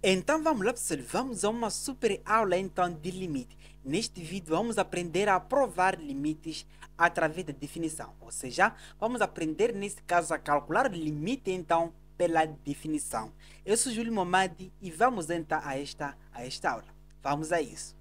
Então vamos lá pessoal, vamos a uma super aula então de limite. Neste vídeo vamos aprender a provar limites através da definição, ou seja, vamos aprender nesse caso a calcular limite então pela definição. Eu sou Júlio Momadi e vamos então a esta, a esta aula. Vamos a isso.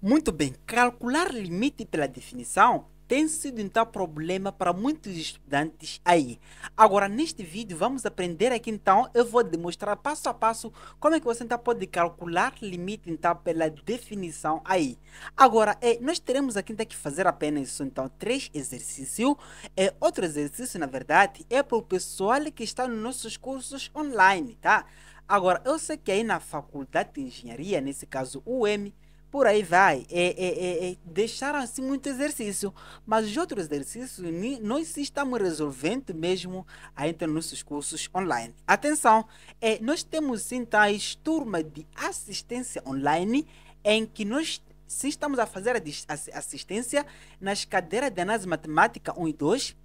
Muito bem, calcular limite pela definição tem sido então problema para muitos estudantes aí. Agora, neste vídeo, vamos aprender aqui então, eu vou demonstrar passo a passo como é que você então pode calcular limite então pela definição aí. Agora, é, nós teremos aqui então que fazer apenas isso, então, três exercícios. É, eh, outro exercício, na verdade, é para o pessoal que está nos nossos cursos online, tá? Agora, eu sei que aí na faculdade de engenharia, nesse caso, M por aí vai. É, é, é, é deixaram assim muito exercício. Mas os outros exercícios nós estamos resolvendo mesmo ainda nos nossos cursos online. Atenção, é, nós temos sim tais turmas de assistência online em que nós sim estamos a fazer a assistência nas cadeiras de análise matemática 1 e 2,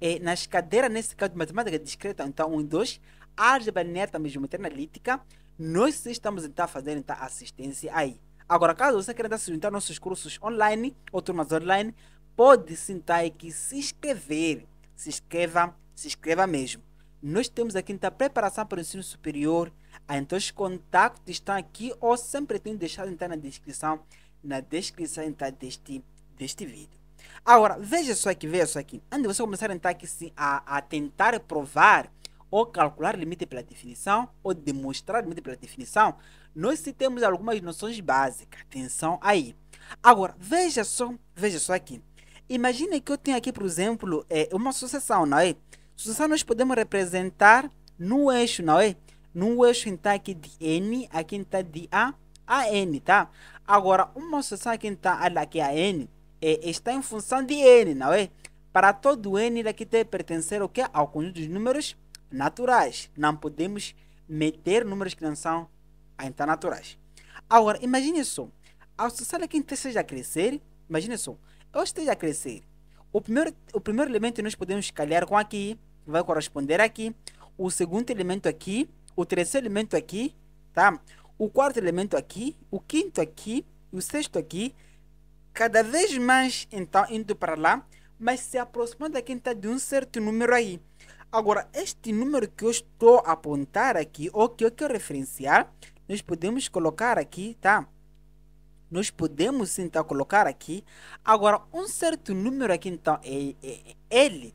é, nas cadeiras, nesse caso, de matemática discreta, então 1 e 2, álgebra neta, mesmo analítica, nós sim estamos então a fazer então, assistência aí. Agora, caso você queira se juntar nossos cursos online ou turmas online, pode sentar aqui se inscrever. Se inscreva, se inscreva mesmo. Nós temos aqui então preparação para o ensino superior. Ah, então os contatos estão aqui ou sempre tenho deixado entrar na descrição, na descrição então, deste, deste vídeo. Agora, veja só aqui, veja só aqui. Antes de você começar entrar aqui, sim, a, a tentar provar ou calcular limite pela definição, ou demonstrar limite pela definição, nós citamos algumas noções básicas. Atenção aí. Agora, veja só, veja só aqui. imagine que eu tenho aqui, por exemplo, é, uma sucessão, não é? Sucessão nós podemos representar no eixo, não é? No eixo, então, aqui de N, aqui está então, de A a N, tá? Agora, uma sucessão aqui está então, aqui a N é, está em função de N, não é? Para todo N, ele aqui tem pertencer o quê? ao conjunto dos números naturais. Não podemos meter números que não são ainda naturais. Agora, imagine só. A sociedade que esteja a crescer, imagine só. Eu esteja a crescer. O primeiro, o primeiro elemento nós podemos calhar com aqui, vai corresponder aqui. O segundo elemento aqui, o terceiro elemento aqui, tá? O quarto elemento aqui, o quinto aqui, o sexto aqui. Cada vez mais, então, indo para lá, mas se aproximando aqui está então, de um certo número aí. Agora, este número que eu estou a apontar aqui, ou que eu quero referenciar, nós podemos colocar aqui, tá? Nós podemos então colocar aqui. Agora, um certo número aqui então é, é, é L.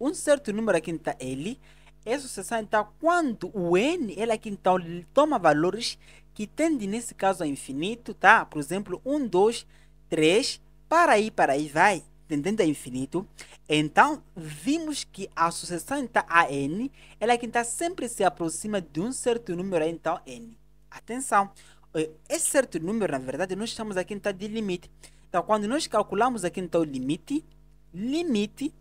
Um certo número aqui então é L. É sucessão então quando o N, ele aqui então toma valores que tende nesse caso a infinito, tá? Por exemplo, 1, 2, 3, para aí, para aí, vai, tendendo a infinito. Então, vimos que a sucessão então, a n, ela é que está então, sempre se aproxima de um certo número então n. Atenção, eh, esse certo número, na verdade, nós estamos aqui em estado de limite. Então, quando nós calculamos aqui então o limite, limite,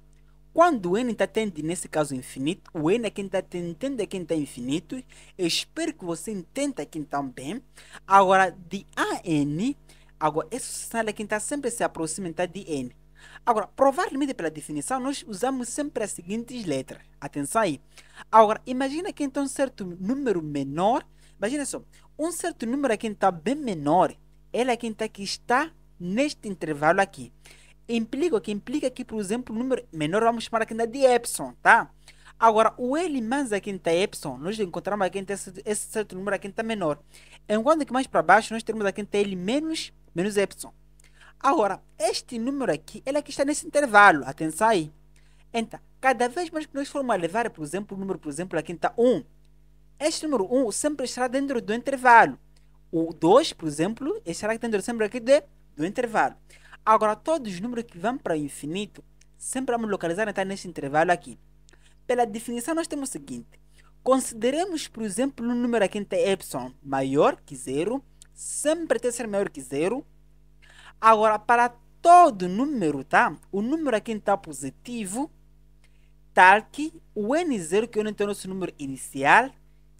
quando n está tendo, nesse caso, infinito, o n é quem está tentando é quem está infinito. Eu espero que você entenda aqui então bem. Agora, de a n, agora, esse sinal é quem está sempre se aproxima então, tá? de n. Agora, provar limite pela definição, nós usamos sempre as seguintes letras. Atenção aí. Agora, imagina que então certo número menor Imagina só, um certo número aqui é está bem menor, ele é quem está aqui está neste intervalo aqui. Implica que implica é que, por exemplo, o número menor vamos chamar aqui né, de epsilon, tá? Agora, o L mais aqui é está epsilon, nós encontramos aqui esse, esse certo número aqui está menor. Enquanto que mais para baixo nós temos aqui está L menos menos epsilon. Agora, este número aqui, ele aqui está nesse intervalo, atenção aí. Então, cada vez mais que nós formos levar, por exemplo, o número, por exemplo, aqui está 1, este número 1 um sempre estará dentro do intervalo. O 2, por exemplo, estará dentro sempre aqui de, do intervalo. Agora, todos os números que vão para o infinito, sempre vamos localizar então, neste intervalo aqui. Pela definição, nós temos o seguinte. Consideremos, por exemplo, um número aqui entre y maior que zero, sempre tem que ser maior que zero. Agora, para todo número, tá? O número aqui está positivo, tal que o n0, que é o nosso número inicial,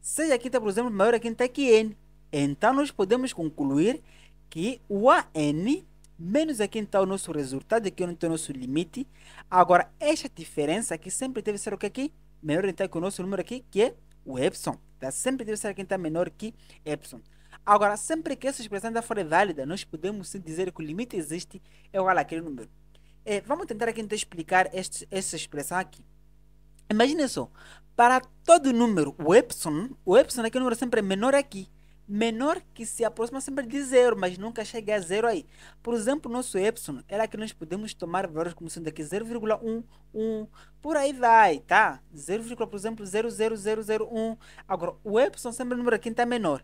seja quinta, por exemplo, maior é que n. Então, nós podemos concluir que o AN menos aqui é está o nosso resultado, aqui onde está o nosso limite. Agora, esta diferença aqui sempre deve ser o que aqui? Menor então que o nosso número aqui, que é o epsilon. Então Sempre deve ser aqui então menor que epsilon. Agora, sempre que essa expressão ainda for é válida, nós podemos sim dizer que o limite existe é igual àquele número. É, vamos tentar aqui então explicar este, essa expressão aqui. Imagine só, para todo número, o epsilon, o epsilon aqui é aquele número sempre é menor aqui, menor que se aproxima sempre de zero, mas nunca chega a zero aí. Por exemplo, nosso epsilon, era é que nós podemos tomar valores como sendo aqui 0,1, 1, por aí vai, tá? 0, por exemplo, 0,0001. Agora, o epsilon sempre é o número aqui está então, é menor.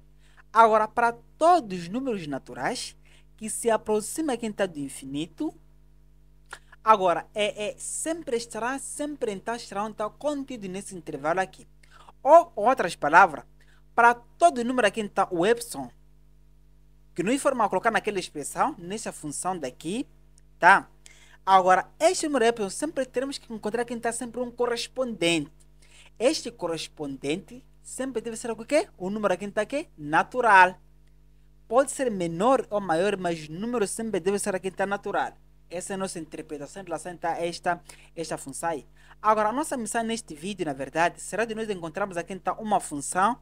Agora, para todos os números naturais, que se aproxima quem está então, do infinito, Agora, é, é sempre estará, sempre então estará então, contido nesse intervalo aqui. Ou, outras palavras, para todo número aqui então, o epsilon, que nos informa a colocar naquela expressão, nessa função daqui, tá? Agora, este número epsilon sempre teremos que encontrar aqui então sempre um correspondente. Este correspondente sempre deve ser o quê? O número aqui então aqui, natural. Pode ser menor ou maior, mas o número sempre deve ser aqui então natural. Essa é a nossa interpretação em relação tá, a esta, esta função. Agora, a nossa missão neste vídeo, na verdade, será de nós encontrarmos aqui então uma função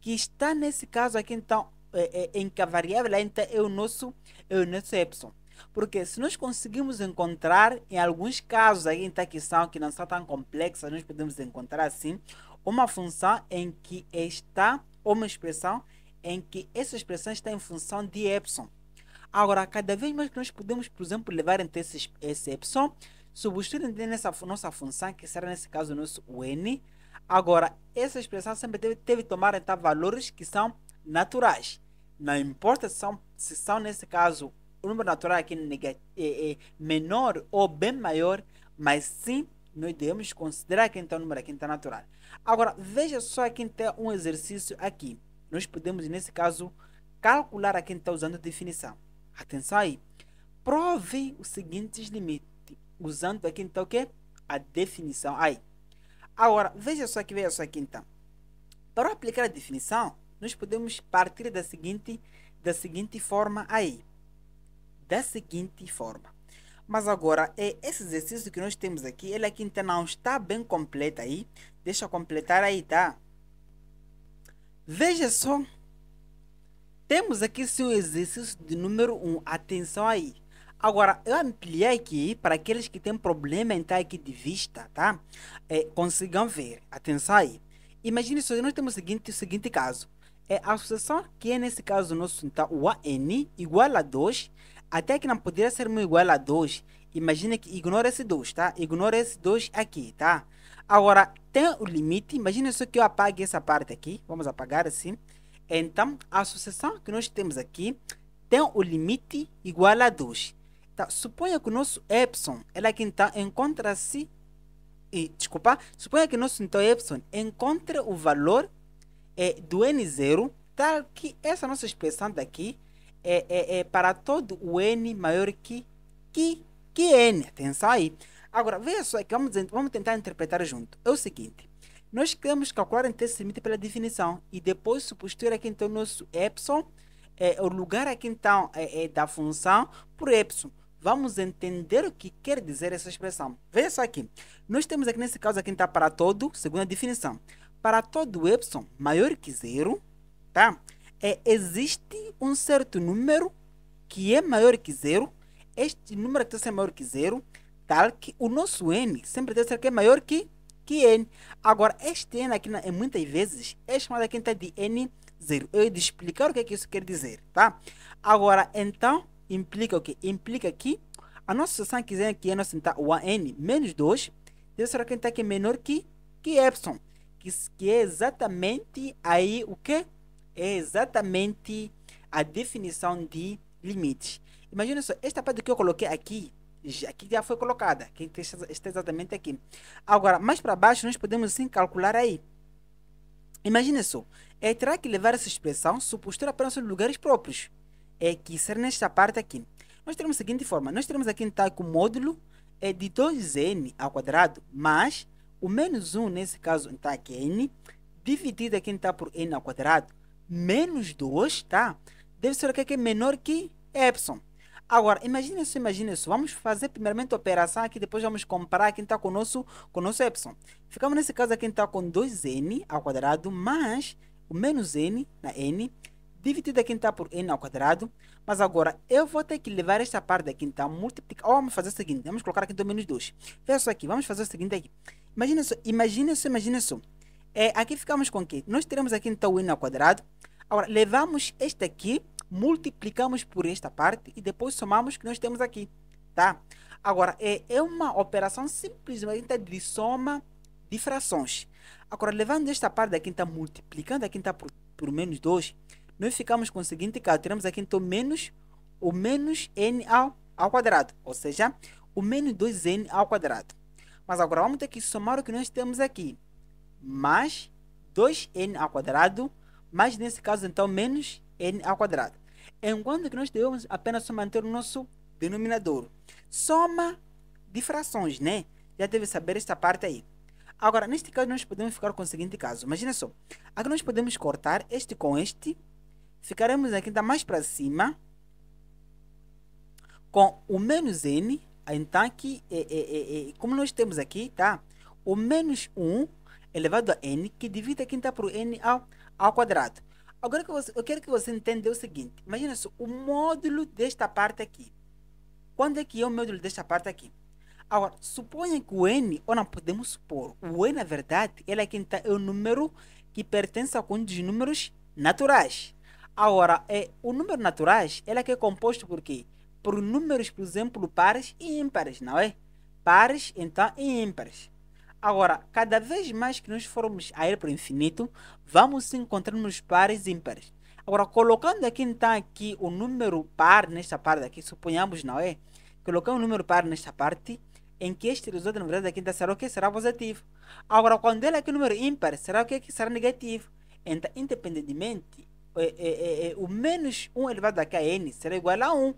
que está nesse caso aqui então é, é, em que a variável é, então, é, o nosso, é o nosso epsilon. Porque se nós conseguimos encontrar, em alguns casos aí, então, que, são, que não são tão complexas, nós podemos encontrar assim, uma função em que está, uma expressão, em que essa expressão está em função de epsilon. Agora, cada vez mais que nós podemos, por exemplo, levar entre esses, exceção opção, substituir nessa nossa função, que será nesse caso o nosso n. Agora, essa expressão sempre deve, deve tomar então, valores que são naturais. Não importa se são, se são nesse caso, o número natural aqui é, é menor ou bem maior, mas sim nós devemos considerar que então o número aqui está então, é natural. Agora, veja só aqui então um exercício aqui. Nós podemos, nesse caso, calcular aqui então usando definição. Atenção aí. Provem os seguintes limites, usando aqui então o que? A definição. Aí. Agora, veja só que veja só aqui então. Para aplicar a definição, nós podemos partir da seguinte, da seguinte forma aí. Da seguinte forma. Mas agora, é esse exercício que nós temos aqui, ele aqui então não está bem completo aí. Deixa eu completar aí, tá? Veja só temos aqui seu o exercício de número 1. Um. Atenção aí. Agora, eu ampliei aqui para aqueles que têm problema em estar aqui de vista, tá? É, consigam ver. Atenção aí. Imagine só, nós temos o seguinte, o seguinte caso. É a sucessão que é nesse caso nosso, então, o AN igual a 2, até que não poderia ser igual a 2. Imagina que ignora esse 2, tá? Ignora esse 2 aqui, tá? Agora, tem o limite. Imagina só que eu apague essa parte aqui. Vamos apagar assim. Então, a associação que nós temos aqui tem o limite igual a 2. Então, suponha que o nosso epsilon, ela que então encontra-se, desculpa, suponha que nosso então epsilon encontre o valor é, do n0, tal que essa nossa expressão daqui é, é, é para todo o n maior que, que, que n. Atenção aí. Agora, veja só que vamos, vamos tentar interpretar junto. É o seguinte, nós queremos calcular antecedente pela definição e depois substituir aqui é então nosso epsilon, é, o lugar aqui então é, é da função por epsilon. Vamos entender o que quer dizer essa expressão. Veja só aqui. Nós temos aqui nesse caso aqui então para todo, segundo a definição, para todo epsilon maior que zero, tá? É, existe um certo número que é maior que zero, este número que tem que ser maior que zero, tal que o nosso n sempre deve ser que é maior que que N. Agora, este N aqui, é muitas vezes, é chamada aqui então de N0. Eu ia explicar o que, é que isso quer dizer, tá? Agora, então, implica o quê? Implica que a nossa solução é que é N sentar o N menos 2, deve ser aqui então que é menor que, que epsilon Que, que é exatamente aí o que? É exatamente a definição de limites. Imagina só, esta parte que eu coloquei aqui, já, que já foi colocada, que está exatamente aqui. Agora, mais para baixo, nós podemos sim calcular aí. Imagine só, é terá que levar essa expressão, supostura para os lugares próprios. É que ser nesta parte aqui. Nós temos a seguinte forma, nós temos aqui então tá, que o módulo é de 2n ao quadrado, mais o menos 1, nesse caso, então tá, aqui é n, dividido aqui então por n ao quadrado, menos 2, tá? Deve ser o que é, é menor que epsilon. Agora, imagina isso, imagina isso. Vamos fazer primeiramente a operação aqui, depois vamos comparar quem está com o nosso, com o nosso é y. Ficamos nesse caso aqui, então, com 2n ao quadrado, mais o menos n na n, dividido aqui, então, por n ao quadrado. Mas agora, eu vou ter que levar esta parte aqui, então, multiplicar. Ou vamos fazer o seguinte, vamos colocar aqui, do menos 2. Veja só aqui, vamos fazer o seguinte aqui. Imagina isso, imagina isso, imagina isso. É, aqui ficamos com o quê? Nós teremos aqui, então, o n ao quadrado. Agora, levamos este aqui multiplicamos por esta parte e depois somamos o que nós temos aqui, tá? Agora, é, é uma operação simplesmente de soma de frações. Agora, levando esta parte da quinta, então, multiplicando a quinta então, por, por menos 2, nós ficamos com o seguinte caso, teremos aqui então menos o menos n ao, ao quadrado, ou seja, o menos 2n ao quadrado. Mas agora vamos ter que somar o que nós temos aqui, mais 2n ao quadrado, mais nesse caso então menos n ao quadrado enquanto é que nós devemos apenas manter o nosso denominador. Soma de frações, né? Já deve saber esta parte aí. Agora, neste caso, nós podemos ficar com o seguinte caso. Imagina só. Aqui nós podemos cortar este com este. Ficaremos aqui ainda mais para cima. Com o menos n. Então, aqui, é, é, é, é como nós temos aqui, tá? O menos 1 elevado a n, que divide aqui então, por n ao, ao quadrado. Agora que você, eu quero que você entenda o seguinte: imagina só, o módulo desta parte aqui. Quando é que é o módulo desta parte aqui? Agora, suponha que o n, ou não podemos supor, o n na verdade ele é, quem tá, é o número que pertence a um dos números naturais. Agora, é, o número naturais ele é, que é composto por quê? Por números, por exemplo, pares e ímpares, não é? Pares, então, e ímpares. Agora, cada vez mais que nós formos a ir para o infinito, vamos encontrarmos pares ímpares. Agora, colocando aqui então aqui o número par nesta parte aqui, suponhamos, não é? Colocar um número par nesta parte, em que este resultado, na verdade, aqui então, será o que? Será positivo. Agora, quando ele aqui é o número ímpar, será o que? Será negativo. Então, independentemente, eh, eh, eh, o menos 1 elevado aqui a n será igual a 1.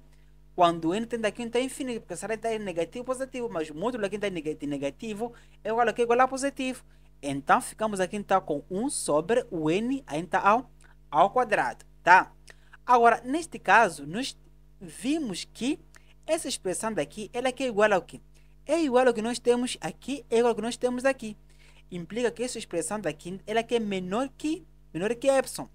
Quando N tende a quinta então é infinito, porque será então que é negativo positivo, mas o módulo da quinta então é negativo é igual a que é igual a positivo. Então ficamos aqui então com 1 sobre o N ainda ao, ao quadrado, tá? Agora, neste caso, nós vimos que essa expressão daqui, ela é, é igual ao que? É igual ao que nós temos aqui, é igual ao que nós temos aqui. Implica que essa expressão daqui, ela é, é menor que, menor que epsilon.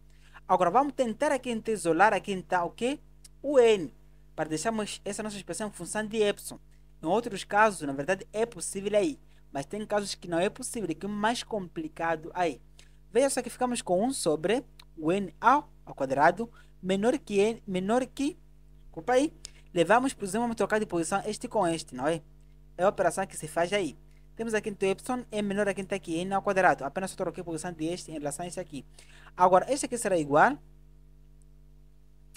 Agora, vamos tentar aqui isolar aqui então o que? O n para deixarmos essa nossa expressão em função de epsilon. Em outros casos, na verdade, é possível aí, mas tem casos que não é possível, que é mais complicado aí. Veja só que ficamos com 1 sobre o n ao quadrado menor que n, menor que, desculpa aí, levamos, por exemplo, a trocar de posição este com este, não é? É a operação que se faz aí. Temos aqui então epsilon é menor a quem está aqui, n ao quadrado. Apenas eu troquei a posição este em relação a este aqui. Agora, este aqui será igual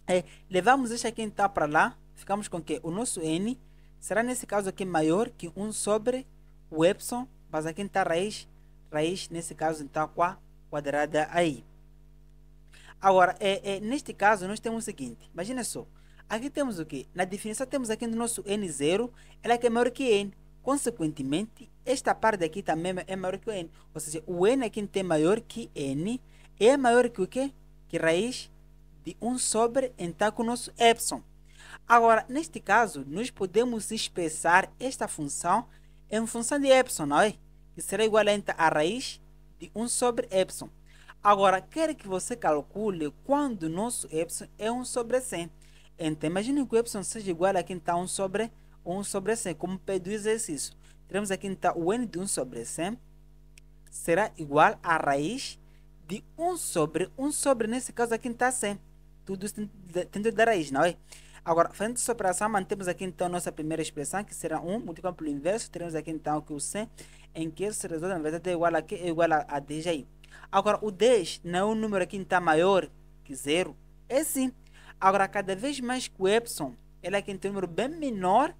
é, levamos este aqui então para lá, ficamos com que o nosso n será nesse caso aqui maior que 1 sobre o epsilon, mas aqui está raiz, raiz nesse caso então com a quadrada aí. Agora, é, é, neste caso nós temos o seguinte, imagina só, aqui temos o que? Na definição temos aqui no nosso n0, ela é, é maior que n, consequentemente esta parte aqui também é maior que o n, ou seja, o n aqui é maior que n, é maior que o que? Que raiz de 1 sobre então com o nosso epsilon. Agora, neste caso, nós podemos expressar esta função em função de epsilon, não é? que será igual a, raiz de 1 sobre epsilon. Agora, quero que você calcule quando o nosso epsilon é 1 sobre 100. Então, imagine que o epsilon seja igual a quem 1 sobre 1 sobre 100, como pede o exercício. Teremos aqui então o n de 1 sobre 100 será igual a raiz de 1 sobre 1 sobre, nesse caso aqui então, 100. Tudo isso tem de dar raiz, não é? Agora, frente essa operação, mantemos aqui então nossa primeira expressão, que será 1 multiplicado pelo inverso. Teremos aqui então que o 100, em que esse resultado na verdade é igual a, que, é igual a, a 10 aí. Agora, o 10 não é um número aqui então maior que zero? É sim. Agora, cada vez mais que o epsilon ele aqui então, é um número bem menor,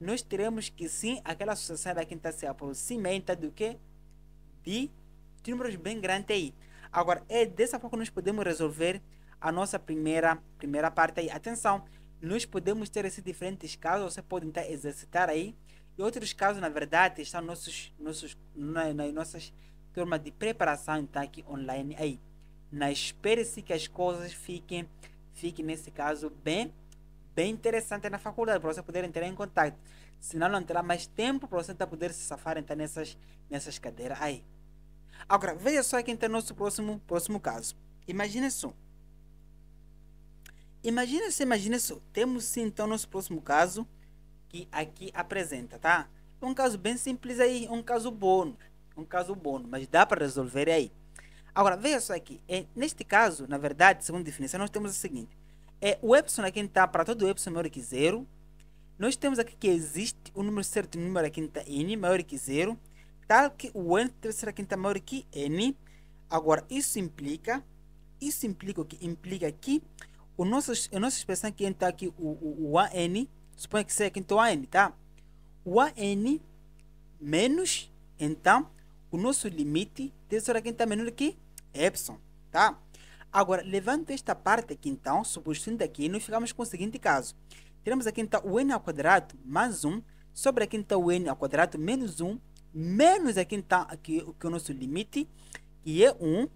nós teremos que sim, aquela associação da quinta então, se aproxima do que? De, de números bem grandes aí. Agora, é dessa forma que nós podemos resolver a nossa primeira, primeira parte aí. Atenção, nós podemos ter esses diferentes casos, você pode tentar tá, exercitar aí. E outros casos, na verdade, estão nossos, nossos, na, nas nossas turmas de preparação, então, aqui online aí. Na espera-se que as coisas fiquem, fiquem, nesse caso, bem, bem interessante na faculdade, para você poder entrar em contato. Senão não terá mais tempo para você tá poder se safar, então, nessas, nessas cadeiras aí. Agora, veja só quem então, nosso próximo, próximo caso. Imagina só. Imagina se imagina isso Temos então nosso próximo caso que aqui apresenta, tá? Um caso bem simples aí, um caso bônus, um caso bônus, mas dá para resolver aí. Agora, veja só aqui. É, neste caso, na verdade, segundo a definição, nós temos o seguinte. É, o epsilon aqui está para todo o epsilon maior que zero. Nós temos aqui que existe um número certo de número aqui está n maior que zero. Tal que o n deve ser aqui está maior que n. Agora, isso implica... Isso implica o que? Implica que o nosso, a nossa expressão que está aqui, o, o, o AN, suponha que seja então AN, tá? O AN menos, então, o nosso limite tesoura que está então, menor que epsilon, tá? Agora, levando esta parte aqui, então, substituindo aqui, nós ficamos com o seguinte caso. Teremos aqui, então, o n ao quadrado mais 1 sobre aqui, então, o n ao quadrado menos 1 menos aqui, então, aqui, que é o nosso limite, que é 1,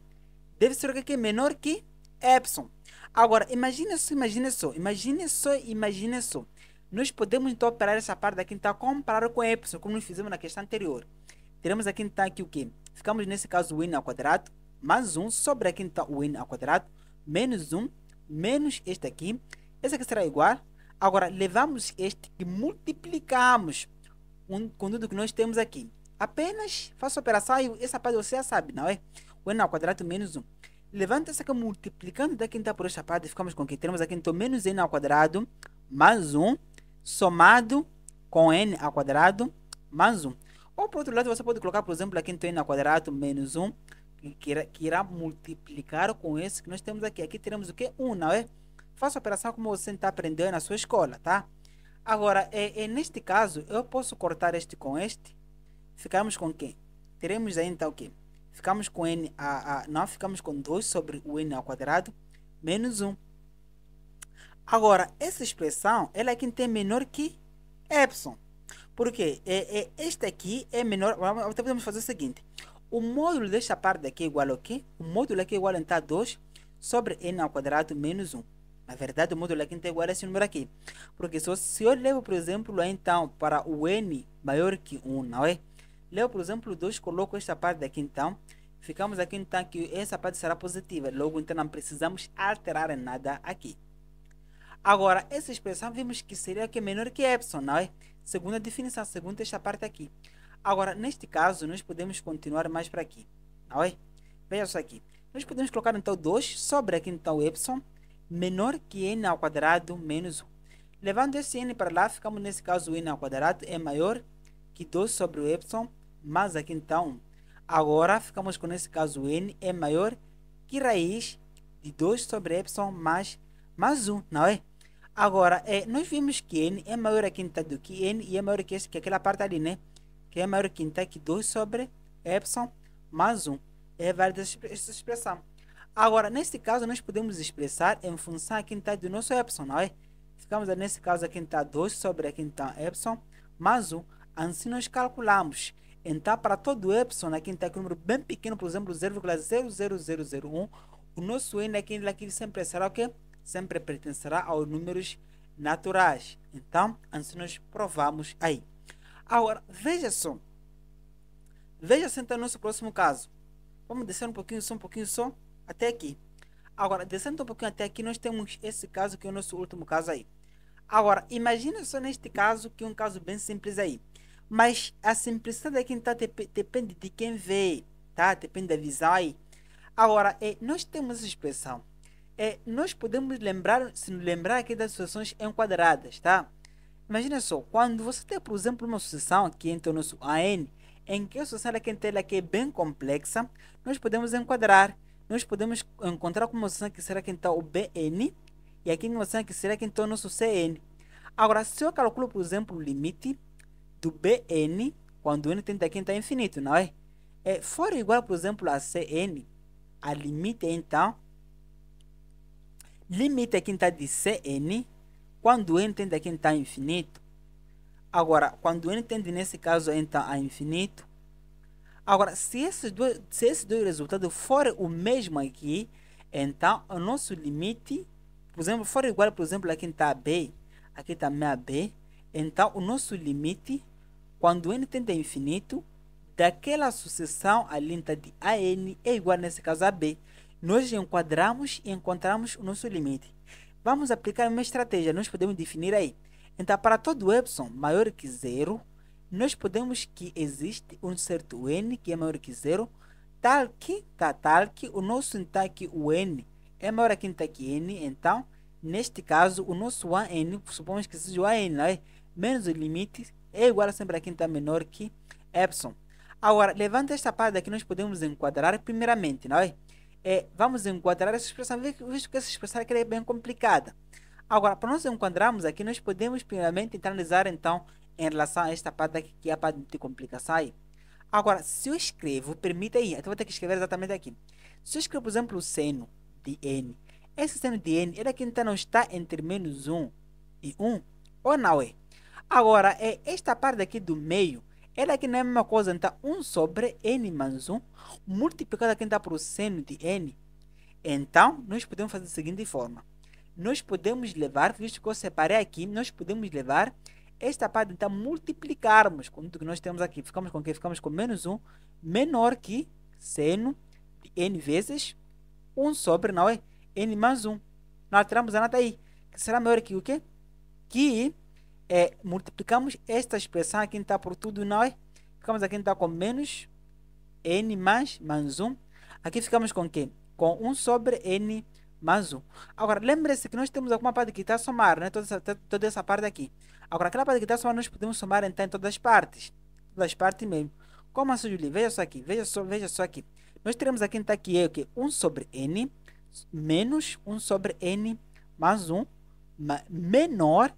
deve ser aqui menor que epsilon. Agora, imagina só, imagina só, imagina só, imagina só. Nós podemos então operar essa parte daqui então comparar com Y, como nós fizemos na questão anterior. Teremos aqui então aqui o quê? Ficamos nesse caso n ao quadrado, mais 1 sobre então o n ao quadrado, menos 1, menos este aqui. Esse aqui será igual. Agora, levamos este e multiplicamos um, com tudo que nós temos aqui. Apenas faço a operação e essa parte você já sabe, não é? O n ao quadrado menos 1 Levanta essa que multiplicando daqui quinta tá por esta parte, ficamos com que temos aqui então menos n ao quadrado mais 1 somado com n ao quadrado mais 1. Ou por outro lado, você pode colocar, por exemplo, aqui então n ao quadrado menos 1, que irá, que irá multiplicar com esse que nós temos aqui. Aqui teremos o que? 1, não é? Faça a operação como você está aprendendo na sua escola, tá? Agora, é, é, neste caso, eu posso cortar este com este. Ficamos com o quê? Teremos aí então o quê? ficamos com n a, a nós ficamos com 2 sobre o n ao quadrado menos 1. Agora, essa expressão ela é quem tem menor que epsilon. Por quê? É, é, este aqui é menor. até podemos fazer o seguinte: o módulo desta parte daqui é igual ao quê? O módulo aqui é igual a 2 sobre n ao quadrado menos 1. Na verdade, o módulo aqui é igual a esse número aqui. Porque se eu, se eu levo, por exemplo, então para o n maior que 1, não é? Leo, por exemplo, 2 coloco esta parte daqui então. Ficamos aqui então que essa parte será positiva. Logo, então não precisamos alterar nada aqui. Agora, essa expressão vimos que seria que menor que epsilon, não é? Segundo a definição, segundo esta parte aqui. Agora, neste caso, nós podemos continuar mais para aqui, não é? Veja só aqui. Nós podemos colocar então 2 sobre aqui então epsilon menor que n ao quadrado menos 1. Levando esse n para lá, ficamos nesse caso o n ao quadrado é maior que 2 sobre o epsilon mas aqui então, agora ficamos com esse caso n é maior que raiz de 2 sobre y mais, mais 1, não é? Agora, é, nós vimos que n é maior aqui então do que n e é maior que, esse, que é aquela parte ali, né? Que é maior que então que 2 sobre y mais 1. É válida essa expressão. Agora, nesse caso, nós podemos expressar em função aqui então do nosso epsilon não é? Ficamos nesse caso aqui então 2 sobre aqui então epsilon mais 1. Assim nós calculamos então, para todo Y, aqui está com um número bem pequeno, por exemplo, 0,00001, o nosso N aqui, é aqui sempre será o quê? Sempre pertencerá aos números naturais. Então, antes nós provamos aí. Agora, veja só. Veja se então nosso próximo caso. Vamos descer um pouquinho, só um pouquinho, só até aqui. Agora, descendo um pouquinho até aqui, nós temos esse caso que é o nosso último caso aí. Agora, imagina só neste caso, que é um caso bem simples aí. Mas a simplicidade então, tá, depende de quem vê, tá? Depende da visão aí. Agora, é, nós temos essa expressão. É, nós podemos lembrar, se nos lembrar aqui das situações enquadradas, tá? Imagina só, quando você tem, por exemplo, uma sucessão aqui entre o nosso AN, em que a sucessão da é quentela que é bem complexa, nós podemos enquadrar, nós podemos encontrar como sucessão que será que está o BN, e aqui uma sucessão que será que está o nosso CN. Agora, se eu calculo, por exemplo, o limite, do Bn, quando n tende a quinta então é infinito, não é? é for igual, por exemplo, a Cn, a limite, então, limite a quinta então, de Cn, quando n tende a quinta então, é infinito. Agora, quando n tende, nesse caso, então, a é infinito, Agora, se esses dois, se esses dois resultados forem o mesmo aqui, então o nosso limite, por exemplo, for igual, por exemplo, aqui está B, aqui também a B, então o nosso limite quando n tende a infinito, daquela sucessão a lenta tá de AN é igual, nesse caso, a B. Nós enquadramos e encontramos o nosso limite. Vamos aplicar uma estratégia, nós podemos definir aí. Então, para todo epsilon maior que zero, nós podemos que existe um certo n que é maior que zero, tal que, tá, tal que o nosso então que o n é maior que então que n, então, neste caso, o nosso an, suponhamos que seja o an, é? menos o limite é igual a sempre a quinta menor que Epsilon. Agora, levanta esta parte aqui, nós podemos enquadrar primeiramente, não é? é vamos enquadrar essa expressão, visto que essa expressão aqui é bem complicada. Agora, para nós enquadrarmos aqui, nós podemos primeiramente analisar, então, em relação a esta parte aqui, que é a parte de complicação aí. Agora, se eu escrevo, permita aí, então vou ter que escrever exatamente aqui. Se eu escrevo, por exemplo, o seno de n, esse seno de n, ele aqui então não está entre menos 1 e 1, ou não é? Agora, é esta parte aqui do meio, ela aqui é não é a mesma coisa, então 1 sobre n mais 1, multiplicado aqui então por seno de n. Então, nós podemos fazer da seguinte forma. Nós podemos levar, visto que eu separei aqui, nós podemos levar esta parte, então, multiplicarmos com tudo que nós temos aqui. Ficamos com o quê? Ficamos com menos 1 menor que seno de n vezes 1 sobre, não é? n mais 1. Nós tiramos a nota aí. Que será maior que o quê? Que é, multiplicamos esta expressão aqui está por tudo nós, ficamos aqui então, com menos n mais mais 1. Aqui ficamos com quê? Com 1 sobre n mais 1. Agora, lembre-se que nós temos alguma parte que está a somar, né? toda, essa, toda essa parte aqui. Agora, aquela parte que está a somar, nós podemos somar então em todas as partes. Todas as partes mesmo. Como assim, Julie? Veja só aqui, veja só, veja só aqui. Nós teremos aqui então que é o quê? 1 sobre n menos 1 sobre n mais 1 menor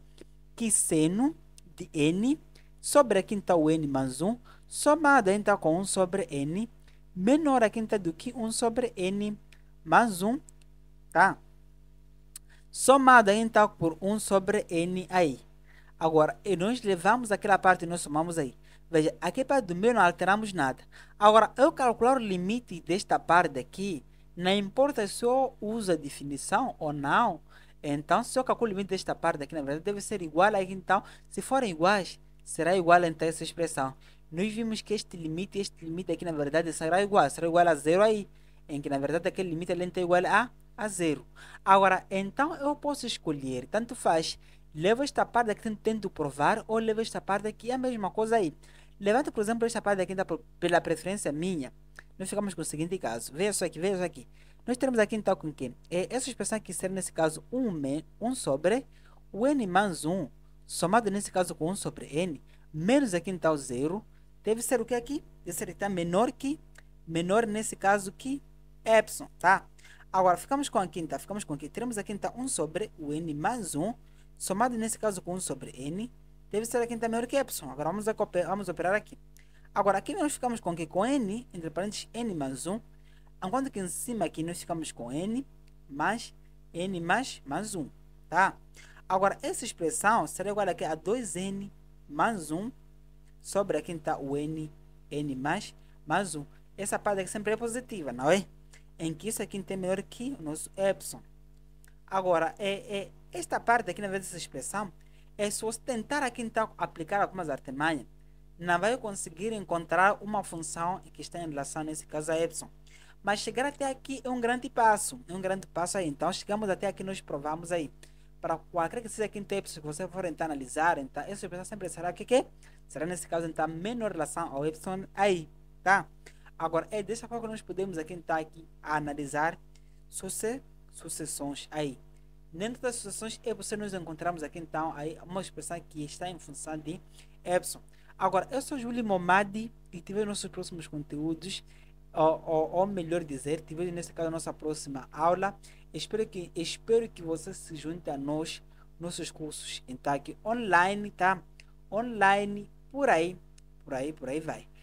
que seno de n sobre a quinta n mais 1 somado então com 1 sobre n menor a quinta do que 1 sobre n mais 1, tá? Somado então por 1 sobre n aí. Agora, e nós levamos aquela parte e nós somamos aí. Veja, aqui para do meio não alteramos nada. Agora, eu calcular o limite desta parte aqui, não importa se eu uso a definição ou não, então, se eu calculo o limite desta parte aqui, na verdade, deve ser igual a então, se forem iguais, será igual a então essa expressão. Nós vimos que este limite e este limite aqui, na verdade, será igual, será igual a zero aí, em que, na verdade, aquele limite ele é igual a, a zero. Agora, então, eu posso escolher, tanto faz, levo esta parte aqui tentando provar ou levo esta parte aqui, é a mesma coisa aí. Levanto, por exemplo, esta parte aqui pela preferência minha. Nós ficamos com o seguinte caso. Veja só aqui, veja só aqui. Nós temos aqui então com que é, essa expressão aqui seria nesse caso 1 um, um sobre o n mais 1, somado nesse caso com 1 sobre n, menos aqui então 0, deve ser o que aqui? Deve ser então menor que, menor nesse caso que epsilon, tá? Agora, ficamos com a quinta, então, ficamos com aqui. temos aqui então 1 sobre o n mais 1, somado nesse caso com 1 sobre n, deve ser aqui então menor que epsilon. Agora, vamos, vamos operar aqui. Agora, aqui nós ficamos com que com n, entre parênteses, n mais 1, Enquanto que em cima aqui nós ficamos com N mais N mais mais 1, tá? Agora, essa expressão será igual aqui a 2N mais 1 sobre aqui está o N, N mais mais 1. Essa parte aqui sempre é positiva, não é? Em que isso aqui tem melhor que o nosso epsilon. Agora, é, é, esta parte aqui, na vez dessa expressão, é se você tentar aqui então aplicar algumas artimanhas, não vai conseguir encontrar uma função que está em relação, nesse caso, a epsilon. Mas chegar até aqui é um grande passo, é um grande passo aí. Então, chegamos até aqui, nós provamos aí. Para qualquer que seja quinteps que você for tentar analisar, então, essa expressão sempre será que que? Será nesse caso, então, menor relação ao y aí, tá? Agora, é dessa forma que nós podemos aqui, então, aqui analisar suce, sucessões aí. Dentro das sucessões, é você nos encontramos aqui, então, aí uma expressão que está em função de y. Agora, eu sou Júlio Momadi e te vejo nos nossos próximos conteúdos ou, ou, melhor dizer, tivemos neste caso a nossa próxima aula. Espero que, espero que você se junte a nós, nossos cursos tá? em TAC online, tá? Online, por aí, por aí, por aí vai.